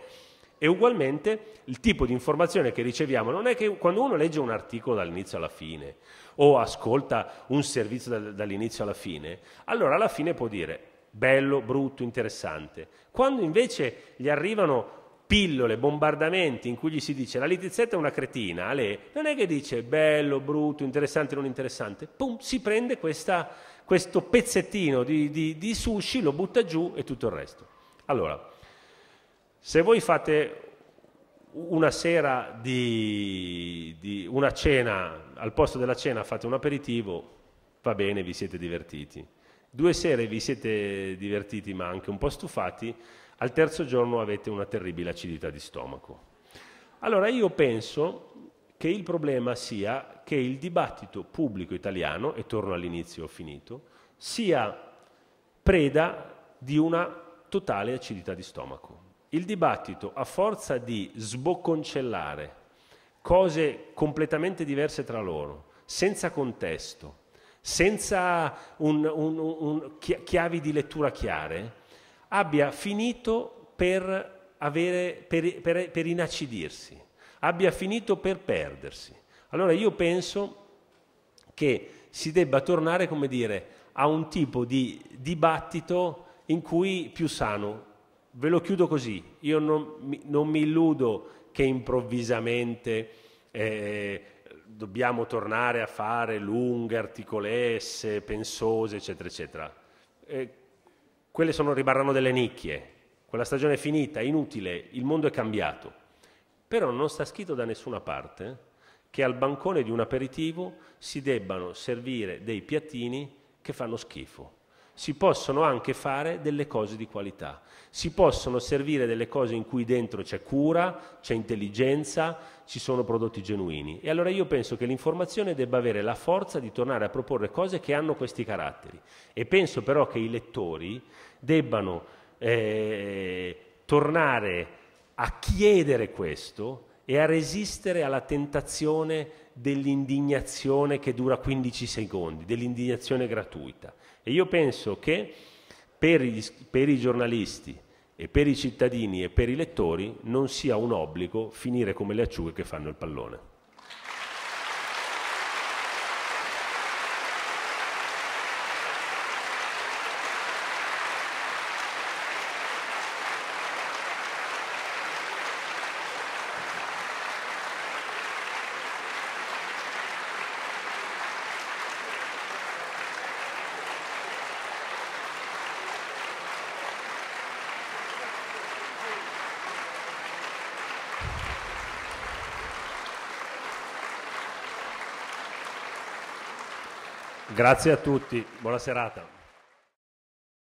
S1: E ugualmente il tipo di informazione che riceviamo non è che quando uno legge un articolo dall'inizio alla fine o ascolta un servizio dall'inizio alla fine, allora alla fine può dire bello, brutto, interessante. Quando invece gli arrivano pillole, bombardamenti in cui gli si dice la litizzetta è una cretina, Ale, non è che dice bello, brutto, interessante, non interessante, pum, si prende questa, questo pezzettino di, di, di sushi, lo butta giù e tutto il resto. Allora, se voi fate una sera di, di, una cena, al posto della cena fate un aperitivo, va bene, vi siete divertiti. Due sere vi siete divertiti ma anche un po' stufati, al terzo giorno avete una terribile acidità di stomaco. Allora io penso che il problema sia che il dibattito pubblico italiano, e torno all'inizio, ho finito, sia preda di una totale acidità di stomaco il dibattito, a forza di sbocconcellare cose completamente diverse tra loro, senza contesto, senza un, un, un, chiavi di lettura chiare, abbia finito per, avere, per, per, per inacidirsi, abbia finito per perdersi. Allora io penso che si debba tornare, come dire, a un tipo di dibattito in cui più sano ve lo chiudo così, io non, non mi illudo che improvvisamente eh, dobbiamo tornare a fare lunghe, articolesse, pensose, eccetera, eccetera. Eh, quelle sono, rimarranno delle nicchie, quella stagione è finita, è inutile, il mondo è cambiato. Però non sta scritto da nessuna parte che al bancone di un aperitivo si debbano servire dei piattini che fanno schifo si possono anche fare delle cose di qualità, si possono servire delle cose in cui dentro c'è cura, c'è intelligenza, ci sono prodotti genuini. E allora io penso che l'informazione debba avere la forza di tornare a proporre cose che hanno questi caratteri e penso però che i lettori debbano eh, tornare a chiedere questo e a resistere alla tentazione dell'indignazione che dura 15 secondi, dell'indignazione gratuita. E io penso che per, gli, per i giornalisti e per i cittadini e per i lettori non sia un obbligo finire come le acciughe che fanno il pallone. Grazie a tutti, buona serata.